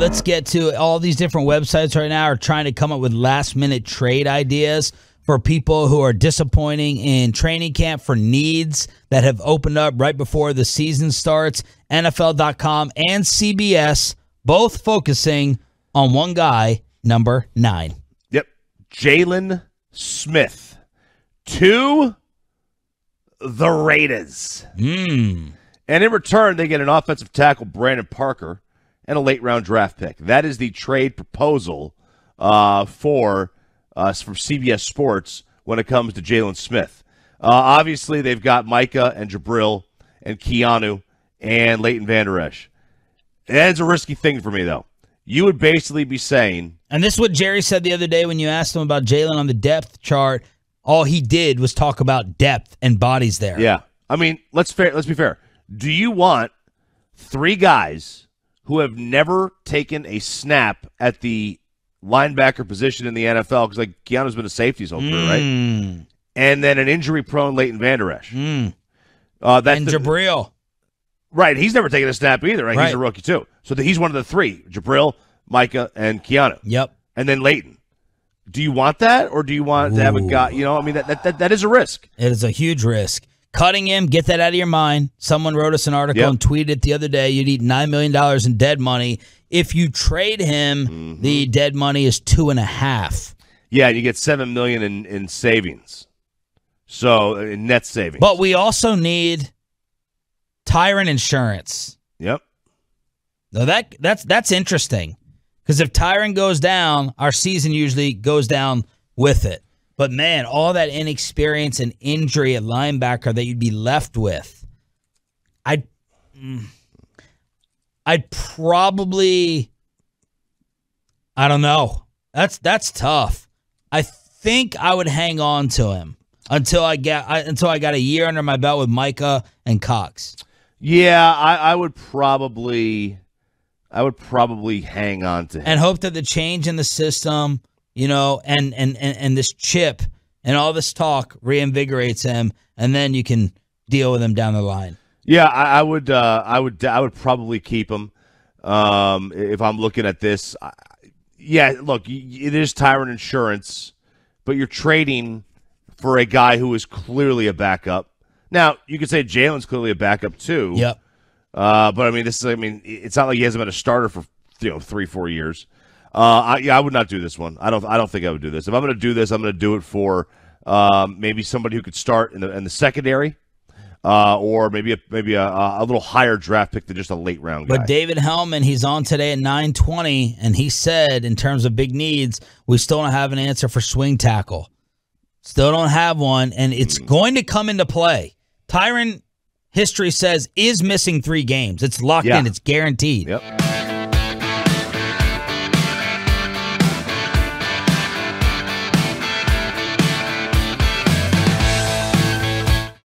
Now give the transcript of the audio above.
Let's get to it. all these different websites right now are trying to come up with last minute trade ideas for people who are disappointing in training camp for needs that have opened up right before the season starts. NFL.com and CBS both focusing on one guy, number nine. Yep. Jalen Smith to the Raiders. Mm. And in return, they get an offensive tackle, Brandon Parker, and a late round draft pick. That is the trade proposal uh, for uh, from CBS Sports when it comes to Jalen Smith. Uh, obviously, they've got Micah and Jabril and Keanu and Leighton Vander Esch. That's a risky thing for me, though. You would basically be saying, and this is what Jerry said the other day when you asked him about Jalen on the depth chart. All he did was talk about depth and bodies there. Yeah, I mean, let's fair, let's be fair. Do you want three guys who have never taken a snap at the linebacker position in the NFL because like Keanu's been a safety his whole career, mm. right? Hmm. And then an injury-prone Leighton Vander Esch. Mm. Uh, that's and the, Jabril. Right, he's never taken a snap either. Right? right. He's a rookie too. So the, he's one of the three: Jabril, Micah, and Keanu. Yep. And then Leighton. Do you want that, or do you want Ooh. to have a guy? You know, I mean, that, that, that, that is a risk. It is a huge risk. Cutting him, get that out of your mind. Someone wrote us an article yep. and tweeted it the other day. You'd $9 million in dead money. If you trade him, mm-hmm. the dead money is two and a half. Yeah, you get $7 million in, in savings. So uh, in net savings. But we also need tyrant insurance. Yep. No, that that's that's interesting. Because if Tyron goes down, our season usually goes down with it. But man, all that inexperience and injury at linebacker that you'd be left with, I'd, mm, I'd probably, I don't know. That's that's tough. I think I would hang on to him until I get I, until I got a year under my belt with Micah and Cox. Yeah, I, I would probably, I would probably hang on to him and hope that the change in the system you know, and and and, and this chip and all this talk reinvigorates him, and then you can deal with him down the line. Yeah, I, I would, uh, I would, I would probably keep him um, if I'm looking at this. I, yeah, look, it is Tyrant Insurance, but you're trading for a guy who is clearly a backup. Now you could say Jalen's clearly a backup too. Yep. Uh, but I mean, this is, I mean, it's not like he hasn't been a starter for you know three, four years. Uh, I, yeah, I would not do this one. I don't. I don't think I would do this. If I'm going to do this, I'm going to do it for um, maybe somebody who could start in the in the secondary, uh, or maybe a, maybe a, a little higher draft pick than just a late round. Guy. But David Hellman, he's on today at 9:20, and he said in terms of big needs, we still don't have an answer for swing tackle. Still don't have one, and it's mm. going to come into play. Tyron history says is missing three games. It's locked yeah. in. It's guaranteed. Yep.